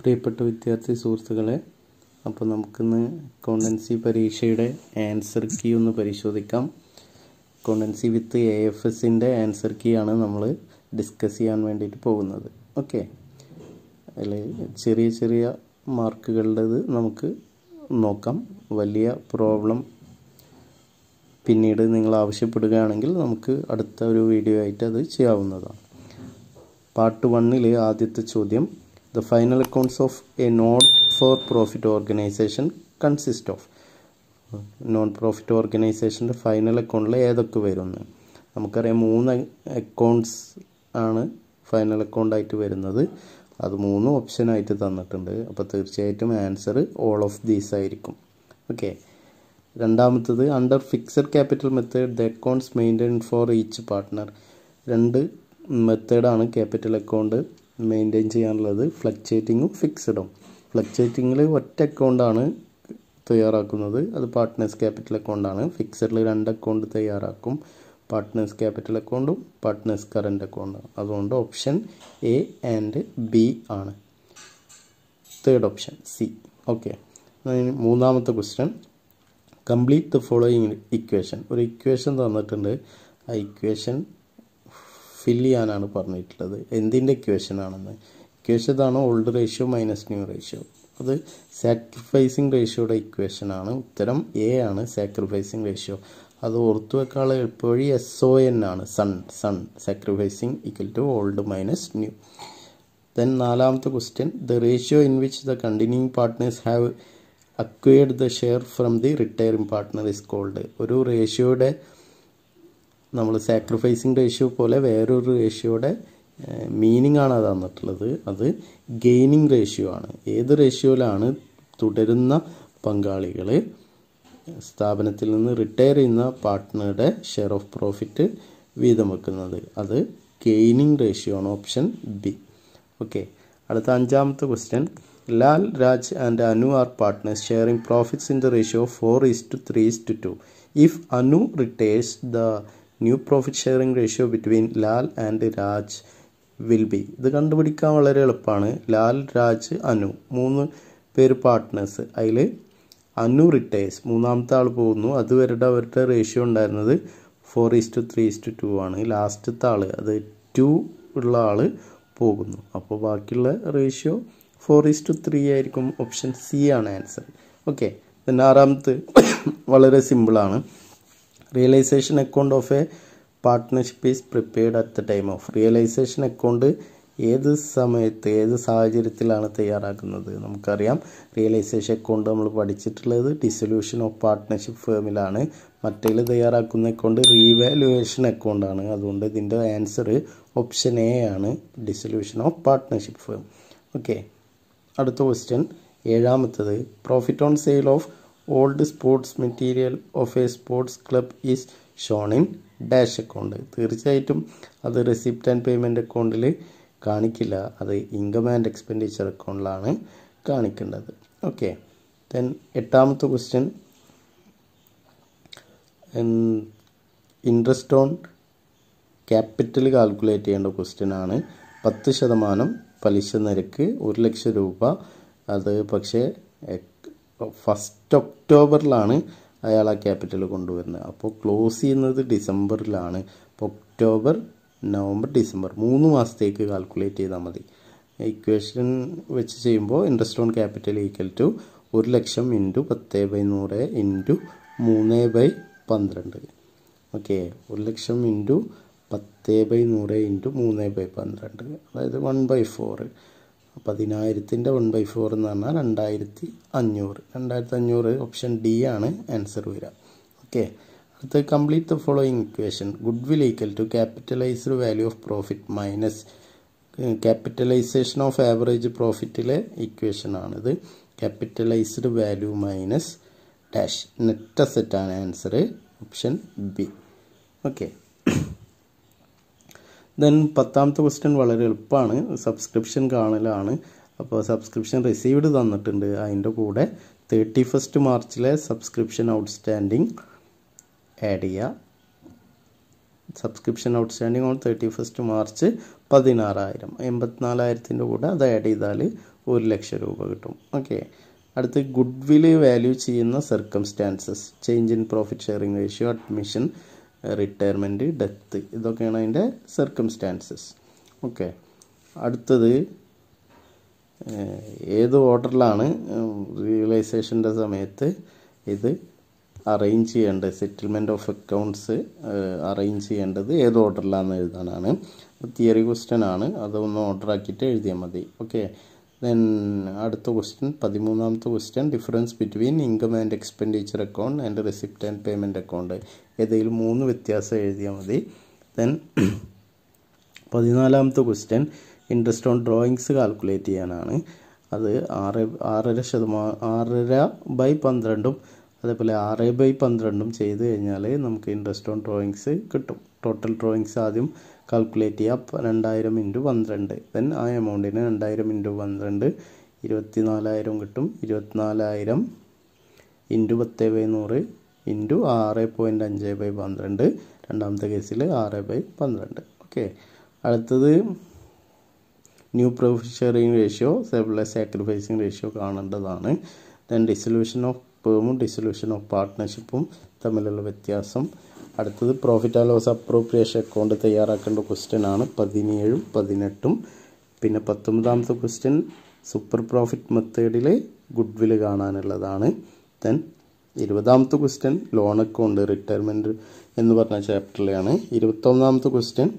പ്രിയപ്പെട്ട വിദ്യാർത്ഥി സുഹൃത്തുക്കളെ അപ്പോൾ നമുക്കിന്ന് അക്കൗണ്ടൻസി പരീക്ഷയുടെ ആൻസർ കീ ഒന്ന് പരിശോധിക്കാം അക്കൗണ്ടൻസി വിത്ത് എ എഫ് എസിൻ്റെ ആൻസർ കീ ആണ് നമ്മൾ ഡിസ്കസ് ചെയ്യാൻ വേണ്ടിയിട്ട് പോകുന്നത് ഓക്കെ അതിൽ ചെറിയ ചെറിയ മാർക്കുകളുടേത് നമുക്ക് നോക്കാം വലിയ പ്രോബ്ലം പിന്നീട് നിങ്ങൾ ആവശ്യപ്പെടുകയാണെങ്കിൽ നമുക്ക് അടുത്ത ഒരു വീഡിയോ ആയിട്ട് അത് ചെയ്യാവുന്നതാണ് പാർട്ട് വണ്ണിൽ ആദ്യത്തെ ചോദ്യം the final accounts of a not-for-profit organization consist of non profit ഓർഗനൈസേഷൻ്റെ ഫൈനൽ അക്കൗണ്ടിൽ ഏതൊക്കെ വരുമെന്ന് നമുക്കറിയാം മൂന്ന് അക്കൗണ്ട്സ് ആണ് ഫൈനൽ അക്കൗണ്ടായിട്ട് വരുന്നത് അത് മൂന്ന് ഓപ്ഷനായിട്ട് തന്നിട്ടുണ്ട് അപ്പോൾ തീർച്ചയായിട്ടും ആൻസർ ഓൾ ഓഫ് ദീസ് ആയിരിക്കും ഓക്കെ രണ്ടാമത്തത് under fixed capital method the accounts maintain for each partner രണ്ട് മെത്തേഡാണ് ക്യാപിറ്റൽ അക്കൗണ്ട് മെയിൻറ്റെയിൻ ചെയ്യാനുള്ളത് ഫ്ലക്ച്വേറ്റിങ്ങും ഫിക്സഡും ഫ്ലക്ച്വേറ്റിങ്ങിൽ ഒറ്റ അക്കൗണ്ടാണ് തയ്യാറാക്കുന്നത് അത് പാർട്ട്നേഴ്സ് ക്യാപിറ്റൽ അക്കൗണ്ടാണ് ഫിക്സഡിൽ രണ്ട് അക്കൗണ്ട് തയ്യാറാക്കും പാർട്ട്നേഴ്സ് ക്യാപിറ്റൽ അക്കൗണ്ടും പാർട്ട്നേഴ്സ് കറൻറ്റ് അക്കൗണ്ടും അതുകൊണ്ട് ഓപ്ഷൻ എ ആൻഡ് ബി ആണ് തേർഡ് ഓപ്ഷൻ സി ഓക്കെ മൂന്നാമത്തെ question complete the following equation ഒരു ഇക്വേഷൻ തന്നിട്ടുണ്ട് ആ ഇക്വേഷൻ ഫിൽ ചെയ്യാനാണ് പറഞ്ഞിട്ടുള്ളത് എന്തിൻ്റെ ഇക്വേഷൻ ആണെന്ന് ഇക്വേഷൻ ഇതാണ് old ratio minus new ratio അത് സാക്രിഫൈസിങ് റേഷ്യോയുടെ ഇക്വേഷൻ ആണ് ഉത്തരം എ ആണ് സാക്രിഫൈസിങ് റേഷ്യോ അത് ഓർത്തു വെക്കാനുള്ള എളുപ്പവഴി എസ് ഒ എൻ ആണ് son son sacrificing equal to old minus new then നാലാമത്തെ question the ratio in which the continuing partners have acquired the share from the retiring partner is called ഒരു റേഷ്യോയുടെ നമ്മൾ sacrificing ratio പോലെ വേറൊരു റേഷ്യോയുടെ meaning ആണ് അത് തന്നിട്ടുള്ളത് അത് ഗെയിനിങ് റേഷ്യോ ആണ് ഏത് റേഷ്യോയിലാണ് തുടരുന്ന പങ്കാളികൾ സ്ഥാപനത്തിൽ നിന്ന് റിട്ടയർ ചെയ്യുന്ന പാർട്ട്ണറുടെ ഷെയർ ഓഫ് പ്രോഫിറ്റ് വീതം വെക്കുന്നത് അത് ഗെയിനിങ് റേഷ്യോ ആണ് ഓപ്ഷൻ ബി ഓക്കെ അടുത്ത അഞ്ചാമത്തെ question Lal Raj and Anu are partners sharing profits in the ratio four is to three is to two if Anu retires the new profit sharing ratio between Lal and Raj will be ഇത് കണ്ടുപിടിക്കാൻ വളരെ എളുപ്പമാണ് ലാൽ രാജ് അനു മൂന്ന് പേര് partners അതിൽ Anu retires മൂന്നാമത്തെ ആൾ പോകുന്നു അതുവരുടെ അവരുടെ റേഷ്യോ ഉണ്ടായിരുന്നത് four is to three is to two ആണ് ലാസ്റ്റത്തെ ആൾ അത് ടു ഉള്ള ആൾ പോകുന്നു അപ്പോൾ ബാക്കിയുള്ള റേഷ്യോ ഫോർ ഈസ്റ്റു ത്രീ ആയിരിക്കും ഓപ്ഷൻ സി ആണ് ആൻസർ ഓക്കെ പിന്നെ ആറാമത്തെ വളരെ സിമ്പിളാണ് realisation account of a partnership is prepared at the time of realisation account ഏത് സമയത്ത് ഏത് സാഹചര്യത്തിലാണ് തയ്യാറാക്കുന്നത് നമുക്കറിയാം റിയലൈസേഷൻ അക്കൗണ്ട് നമ്മൾ പഠിച്ചിട്ടുള്ളത് ഡിസൊല്യൂഷൻ ഓഫ് പാർട്ട്ണർഷിപ്പ് ഫേമിലാണ് മറ്റേൽ തയ്യാറാക്കുന്ന അക്കൗണ്ട് റീവാലുവേഷൻ അക്കൗണ്ടാണ് അതുകൊണ്ട് ഇതിൻ്റെ ആൻസർ ഓപ്ഷൻ എ ആണ് dissolution of partnership firm okay അടുത്ത ക്വസ്റ്റ്യൻ ഏഴാമത്തത് profit on sale of old sports material of a sports club is shown in dash account തീർച്ചയായിട്ടും അത് റെസിപ്റ്റ് ആൻഡ് പേയ്മെൻറ്റ് അക്കൗണ്ടിൽ കാണിക്കില്ല അത് ഇൻകം ആൻഡ് എക്സ്പെൻഡിച്ചർ അക്കൗണ്ടിലാണ് കാണിക്കേണ്ടത് ഓക്കെ ദെൻ എട്ടാമത്തെ question interest on capital calculate ചെയ്യേണ്ട ക്വസ്റ്റ്യൻ ആണ് പത്ത് ശതമാനം പലിശ നിരക്ക് ഒരു ലക്ഷം രൂപ അത് പക്ഷേ ഫസ്റ്റ് ഒക്ടോബറിലാണ് അയാൾ ആ ക്യാപിറ്റൽ കൊണ്ടുവരുന്നത് അപ്പോൾ ക്ലോസ് ചെയ്യുന്നത് ഡിസംബറിലാണ് അപ്പോൾ ഒക്ടോബർ നവംബർ ഡിസംബർ മൂന്ന് മാസത്തേക്ക് കാൽക്കുലേറ്റ് ചെയ്താൽ മതി ഇക്വേഷൻ വെച്ച് ചെയ്യുമ്പോൾ interest on capital equal to ഒരു ലക്ഷം ഇൻറ്റു പത്ത് ബൈ നൂറ് ഇൻറ്റു മൂന്ന് ബൈ പന്ത്രണ്ട് ഓക്കെ ഒരു ലക്ഷം ഇൻറ്റു പത്ത് ബൈ നൂറ് ഇൻറ്റു മൂന്ന് ബൈ പന്ത്രണ്ട് അതായത് വൺ ബൈ ഫോറ് പതിനായിരത്തിൻ്റെ വൺ ബൈ ഫോർ എന്ന് പറഞ്ഞാൽ രണ്ടായിരത്തി അഞ്ഞൂറ് രണ്ടായിരത്തി അഞ്ഞൂറ് ഓപ്ഷൻ ഡി ആണ് ആൻസർ വരിക ഓക്കെ അടുത്ത് complete the following equation goodwill equal to capitalised value of profit minus capitalisation of average പ്രോഫിറ്റിലെ ഇക്വേഷൻ ആണിത് capitalised value minus dash net അസെറ്റാണ് answer option B okay then പത്താമത്തെ question വളരെ എളുപ്പമാണ് subscription കാണലാണ് അപ്പോൾ subscription received തന്നിട്ടുണ്ട് അതിൻ്റെ കൂടെ തേർട്ടി ഫസ്റ്റ് മാർച്ചിലെ സബ്സ്ക്രിപ്ഷൻ ഔട്ട്സ്റ്റാൻഡിങ് ആഡ് ചെയ്യുക subscription outstanding on thirty first March പതിനാറായിരം എൺപത്തിനാലായിരത്തിൻ്റെ കൂടെ അത് ആഡ് ചെയ്താൽ ഒരു ലക്ഷം രൂപ കിട്ടും ഓക്കെ അടുത്ത് ഗുഡ് വില് വാല്യൂ ചെയ്യുന്ന circumstances change in profit sharing ratio admission retirement death ഇതൊക്കെയാണ് അതിൻ്റെ സർക്കംസ്റ്റാൻസസ് ഓക്കെ അടുത്തത് ഏത് ഓർഡറിലാണ് റിയലൈസേഷൻ്റെ സമയത്ത് ഇത് അറേഞ്ച് ചെയ്യേണ്ടത് സെറ്റിൽമെൻറ്റ് ഓഫ് അക്കൗണ്ട്സ് അറേഞ്ച് ചെയ്യേണ്ടത് ഏത് ഓർഡറിലാണെന്ന് എഴുതാനാണ് തിയറി ക്വസ്റ്റ്യൻ ആണ് അതൊന്ന് ഓർഡർ ആക്കിയിട്ട് എഴുതിയാൽ മതി ഓക്കെ ദെൻ അടുത്ത ക്വസ്റ്റ്യൻ പതിമൂന്നാമത്തെ question difference between income and expenditure account and receipt and payment account ഏതെങ്കിലും മൂന്ന് വ്യത്യാസം എഴുതിയാൽ മതി ദെൻ പതിനാലാമത്തെ question interest on drawings calculate ചെയ്യാനാണ് അത് ആറ് ആറര ശതമാനം ആറര ബൈ പന്ത്രണ്ടും അതേപോലെ ആറ് ബൈ പന്ത്രണ്ടും ചെയ്ത് കഴിഞ്ഞാൽ നമുക്ക് ഇൻട്രസ്റ്റ് ഓൺ ഡ്രോയിങ്സ് കിട്ടും ടോട്ടൽ ഡ്രോയിങ്സ് ആദ്യം കാൽക്കുലേറ്റ് ചെയ്യുക രണ്ടായിരം ഇൻറ്റു പന്ത്രണ്ട് ദെൻ ആ എമൗണ്ടിന് രണ്ടായിരം ഇൻറ്റു പന്ത്രണ്ട് ഇരുപത്തി നാലായിരം കിട്ടും ഇരുപത്തിനാലായിരം ഇൻറ്റു പത്ത് ബൈ നൂറ് ഇൻറ്റു ആറ് പോയിൻറ്റ് അഞ്ച് ബൈ പന്ത്രണ്ട് രണ്ടാമത്തെ കേസിൽ ആറ് ബൈ പന്ത്രണ്ട് ഓക്കെ അടുത്തത് ന്യൂ പ്രോഫിറ്റ് റേഷ്യോ സെബിളെ സാക്രിഫൈസിങ് റേഷ്യോ കാണേണ്ടതാണ് ദെൻ ഡിസൊല്യൂഷൻ ഓഫ് പേമും ഡിസൊല്യൂഷൻ ഓഫ് പാർട്ട്ണർഷിപ്പും തമ്മിലുള്ള വ്യത്യാസം അടുത്തത് profit and loss appropriation account തയ്യാറാക്കേണ്ട ക്വസ്റ്റ്യൻ ആണ് പതിനേഴും പതിനെട്ടും പിന്നെ പത്തൊമ്പതാമത്തെ ക്വസ്റ്റ്യൻ സൂപ്പർ പ്രോഫിറ്റ് മെത്തേഡിൽ ഗുഡ് വില് കാണാനുള്ളതാണ് ദെൻ ഇരുപതാമത്തെ ക്വസ്റ്റ്യൻ ലോൺ അക്കൗണ്ട് റിട്ടയർമെൻറ്റ് എന്ന് പറഞ്ഞ ചാപ്റ്ററിലാണ് ഇരുപത്തൊന്നാമത്തെ ക്വസ്റ്റ്യൻ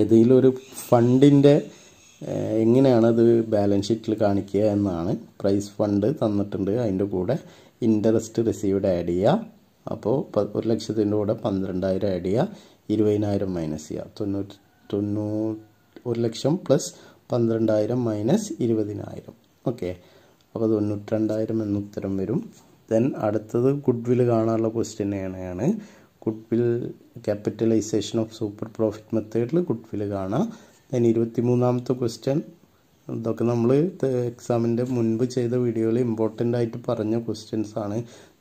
ഏതെങ്കിലും ഒരു ഫണ്ടിൻ്റെ എങ്ങനെയാണ് അത് ബാലൻസ് ഷീറ്റിൽ കാണിക്കുക എന്നാണ് പ്രൈസ് ഫണ്ട് തന്നിട്ടുണ്ട് അതിൻ്റെ കൂടെ ഇൻട്രസ്റ്റ് റിസീവ്ഡ് ആഡ് ചെയ്യുക അപ്പോൾ ഒരു ലക്ഷത്തിൻ്റെ കൂടെ പന്ത്രണ്ടായിരം ആഡ് ചെയ്യുക ഇരുപതിനായിരം മൈനസ് ചെയ്യുക തൊണ്ണൂറ്റി തൊണ്ണൂ ഒരു ലക്ഷം പ്ലസ് പന്ത്രണ്ടായിരം മൈനസ് ഇരുപതിനായിരം ഓക്കെ അപ്പോൾ തൊണ്ണൂറ്റിരണ്ടായിരം എന്ന ഉത്തരം വരും ദെൻ അടുത്തത് ഗുഡ്വില് കാണാനുള്ള ക്വസ്റ്റ്യൻ ആണ് goodwill capitalisation of super profit മെത്തേഡിൽ ഗുഡ്വില് കാണാം ദെൻ ഇരുപത്തി മൂന്നാമത്തെ ക്വസ്റ്റ്യൻ ഇതൊക്കെ നമ്മൾ എക്സാമിൻ്റെ മുൻപ് ചെയ്ത വീഡിയോയിൽ ഇമ്പോർട്ടൻ്റ് ആയിട്ട് പറഞ്ഞ ക്വസ്റ്റ്യൻസ് ആണ്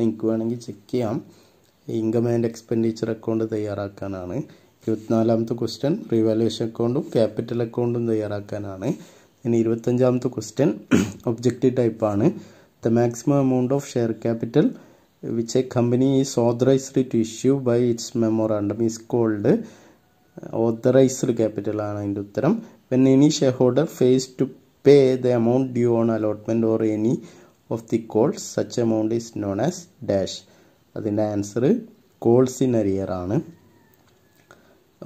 നിങ്ങൾക്ക് വേണമെങ്കിൽ ചെക്ക് ചെയ്യാം ഇൻകം ആൻഡ് എക്സ്പെൻഡിച്ചർ അക്കൗണ്ട് തയ്യാറാക്കാനാണ് ഇരുപത്തിനാലാമത്തെ ക്വസ്റ്റ്യൻ റിവാലുവേഷൻ അക്കൗണ്ടും ക്യാപിറ്റൽ അക്കൗണ്ടും തയ്യാറാക്കാനാണ് ഇനി ഇരുപത്തഞ്ചാമത്തെ ക്വസ്റ്റ്യൻ ഒബ്ജക്റ്റീവ് ടൈപ്പാണ് the maximum amount of share capital which a company is authorised to issue by its memorandum is called authorised capital ആണ് uh, അതിൻ്റെ ഉത്തരം when any share holder fails to pay the amount due on allotment or any of the calls such amount is known as dash അതിൻ്റെ answer calls in arrear ആണ്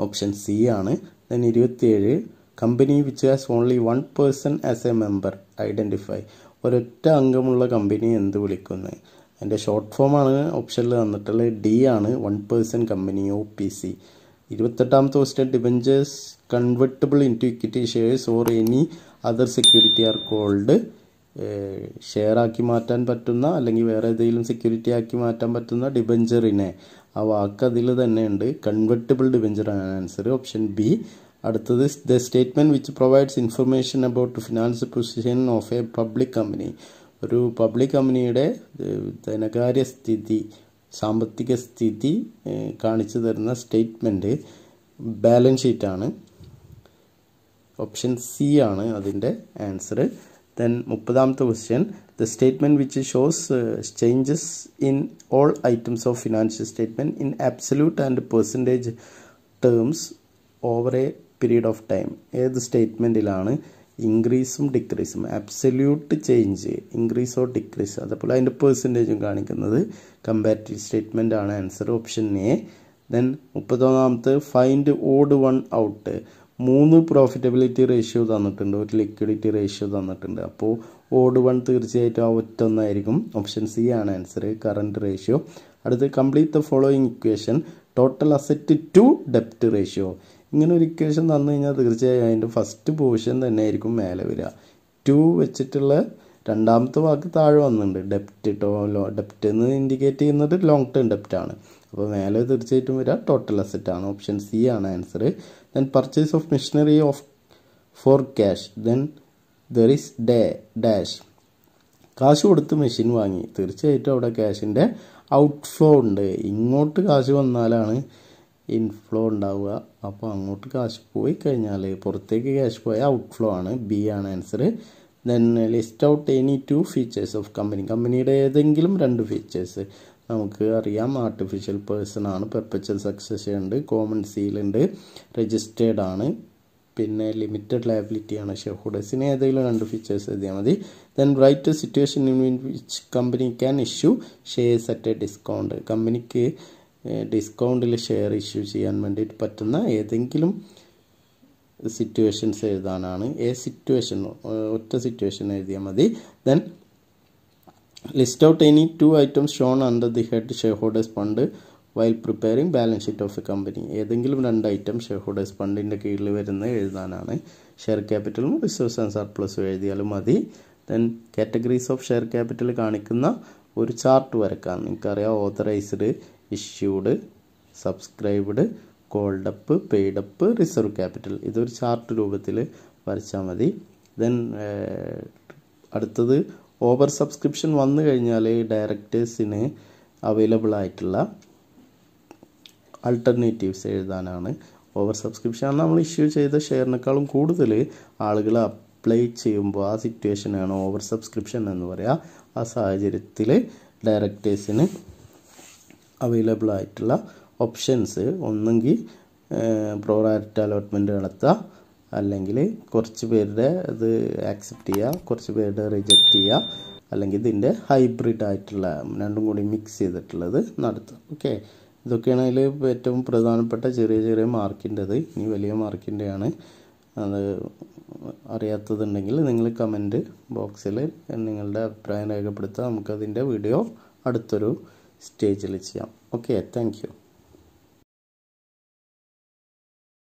option C ആണ് then ഇരുപത്തിയേഴ് company which has only one person as a member identify ഒരൊറ്റ അംഗമുള്ള company എന്ത് വിളിക്കുന്നത് അതിൻ്റെ short ഫോമാണ് ഓപ്ഷനിൽ തന്നിട്ടുള്ളത് ഡി ആണ് one person company O P C ഇരുപത്തെട്ടാമത്തെ question debentures convertible in to equity shares or any other security are called ഷെയറാക്കി മാറ്റാൻ പറ്റുന്ന അല്ലെങ്കിൽ വേറെ ഏതെങ്കിലും സെക്യൂരിറ്റി ആക്കി മാറ്റാൻ പറ്റുന്ന ഡിബഞ്ചറിനെ ആ വാക്ക് അതിൽ തന്നെ ഉണ്ട് കൺവെർട്ടബിൾ ഡിബഞ്ചർ ആണ് ആൻസർ ഓപ്ഷൻ ബി അടുത്തത് the statement which provides information about finance position of a public company ഒരു പബ്ലിക് കമ്പനിയുടെ ധനകാര്യ സ്ഥിതി സാമ്പത്തിക സ്ഥിതി കാണിച്ചു തരുന്ന സ്റ്റേറ്റ്മെൻറ്റ് ബാലൻസ് ഷീറ്റാണ് ഓപ്ഷൻ സി ആണ് അതിൻ്റെ ആൻസർ ദെൻ മുപ്പതാമത്തെ question the statement which shows changes in all items of financial statement in absolute and percentage terms over a period of time ഏത് സ്റ്റേറ്റ്മെൻറ്റിലാണ് ഇൻക്രീസും ഡിക്രീസും absolute change increase or decrease അതേപോലെ അതിൻ്റെ പേഴ്സൻറ്റേജും കാണിക്കുന്നത് കമ്പാരിറ്റീവ് സ്റ്റേറ്റ്മെൻ്റ് ആണ് ആൻസർ ഓപ്ഷൻ എ ദെൻ മുപ്പത്തൊന്നാമത്തെ ഫൈൻഡ് ഓഡ് വൺ ഔട്ട് മൂന്ന് പ്രോഫിറ്റബിലിറ്റി റേഷ്യോ തന്നിട്ടുണ്ട് ഒരു ലിക്വിഡിറ്റി റേഷ്യോ തന്നിട്ടുണ്ട് അപ്പോൾ ഓഡ് വൺ തീർച്ചയായിട്ടും ആ ഒറ്റ ഒന്നായിരിക്കും ഓപ്ഷൻ സി ആണ് ആൻസർ കറണ്ട് റേഷ്യോ അടുത്ത് complete the following equation total asset to ഡെപ്റ്റ് റേഷ്യോ ഇങ്ങനെ ഒരു ഇക്വേഷൻ തന്നു കഴിഞ്ഞാൽ തീർച്ചയായും അതിൻ്റെ ഫസ്റ്റ് പൊസിഷൻ തന്നെ ആയിരിക്കും മേലെ വരിക ടു വെച്ചിട്ടുള്ള രണ്ടാമത്തെ വാക്ക് താഴെ വന്നിട്ടുണ്ട് ഡെപ്റ്റ് ടോ ലോ ഡെപ്റ്റ് എന്ന് ഇൻഡിക്കേറ്റ് ചെയ്യുന്നത് ലോങ് ടേം ഡെപ്റ്റ് ആണ് അപ്പോൾ മേലെ തീർച്ചയായിട്ടും വരിക ടോട്ടൽ അസറ്റ് ആണ് ഓപ്ഷൻ സി ആണ് answer then purchase of machinery of for cash then there is day dash കാശ് കൊടുത്ത് മെഷീൻ വാങ്ങി തീർച്ചയായിട്ടും അവിടെ ക്യാഷിൻ്റെ ഔട്ട്ഫ്ലോ ഉണ്ട് ഇങ്ങോട്ട് കാശ് വന്നാലാണ് ഇൻഫ്ലോ ഉണ്ടാവുക അപ്പോൾ അങ്ങോട്ട് കാശ് പോയി കഴിഞ്ഞാൽ പുറത്തേക്ക് ക്യാഷ് പോയ ഔട്ട്ഫ്ലോ ആണ് ബി ആണ് answer then list out any two features of company കമ്പനിയുടെ ഏതെങ്കിലും രണ്ട് ഫീച്ചേഴ്സ് നമുക്ക് അറിയാം ആർട്ടിഫിഷ്യൽ പേഴ്സൺ ആണ് പെർപ്പച്വൽ സക്സസ് ഉണ്ട് കോമൺ സീൽ ഉണ്ട് രജിസ്റ്റേർഡ് ആണ് പിന്നെ ലിമിറ്റഡ് ഷെയർ ഹോൾഡേഴ്സിന് ഏതെങ്കിലും രണ്ട് ഫീച്ചേഴ്സ് എഴുതിയാൽ മതി then write two situation in which company can issue shares at a discount കമ്പനിക്ക് ഡിസ്കൗണ്ടിൽ ഷെയർ ഇഷ്യൂ ചെയ്യാൻ വേണ്ടിയിട്ട് പറ്റുന്ന ഏതെങ്കിലും സിറ്റുവേഷൻസ് എഴുതാനാണ് എ സിറ്റുവേഷൻ ഒറ്റ സിറ്റുവേഷൻ എഴുതിയാൽ മതി then list out any two items shown under the head share holders fund while preparing balance sheet of a company ഏതെങ്കിലും രണ്ട് ഐറ്റം ഷെയർ ഹോൾഡേഴ്സ് ഫണ്ടിൻ്റെ കീഴിൽ വരുന്നത് എഴുതാനാണ് ഷെയർ ക്യാപിറ്റലും റിസോഴ്സ് ആൻഡ് സർപ്ലസും എഴുതിയാലും മതി then categories of share capital കാണിക്കുന്ന ഒരു ചാർട്ട് വരക്കാം നിങ്ങൾക്കറിയാം authorised issued subscribed called up paid up reserve capital ഇതൊരു ചാർട്ട് രൂപത്തിൽ വരച്ചാൽ മതി ദെൻ അടുത്തത് ഓവർ സബ്സ്ക്രിപ്ഷൻ വന്നു കഴിഞ്ഞാൽ ഡയറക്റ്റേഴ്സിന് അവൈലബിൾ ആയിട്ടുള്ള അൾട്ടർനേറ്റീവ്സ് എഴുതാനാണ് ഓവർ സബ്സ്ക്രിപ്ഷൻ നമ്മൾ ഇഷ്യൂ ചെയ്ത ഷെയറിനേക്കാളും കൂടുതൽ ആളുകൾ അപ്ലൈ ചെയ്യുമ്പോൾ ആ സിറ്റുവേഷനാണ് ഓവർ സബ്സ്ക്രിപ്ഷൻ എന്ന് പറയുക ആ സാഹചര്യത്തിൽ ഡയറക്റ്റേഴ്സിന് അവൈലബിൾ ആയിട്ടുള്ള ഓപ്ഷൻസ് ഒന്നെങ്കിൽ പ്രോറാറ്റ് അലോട്ട്മെൻറ്റ് നടത്തുക അല്ലെങ്കിൽ കുറച്ച് പേരുടെ ഇത് ആക്സെപ്റ്റ് ചെയ്യുക കുറച്ച് പേരുടെ റിജക്റ്റ് ചെയ്യുക അല്ലെങ്കിൽ ഇതിൻ്റെ ഹൈബ്രിഡ് ആയിട്ടുള്ള രണ്ടും കൂടി മിക്സ് ചെയ്തിട്ടുള്ളത് നടത്തുക ഓക്കെ ഇതൊക്കെയാണ് അതിൽ ഏറ്റവും പ്രധാനപ്പെട്ട ചെറിയ ചെറിയ അത് ഇനി വലിയ മാർക്കിൻ്റെയാണ് അത് അറിയാത്തതുണ്ടെങ്കിൽ നിങ്ങൾ കമൻറ്റ് ബോക്സിൽ നിങ്ങളുടെ അഭിപ്രായം രേഖപ്പെടുത്തുക നമുക്കതിൻ്റെ വീഡിയോ അടുത്തൊരു സ്റ്റേജിൽ ചെയ്യാം ഓക്കെ താങ്ക്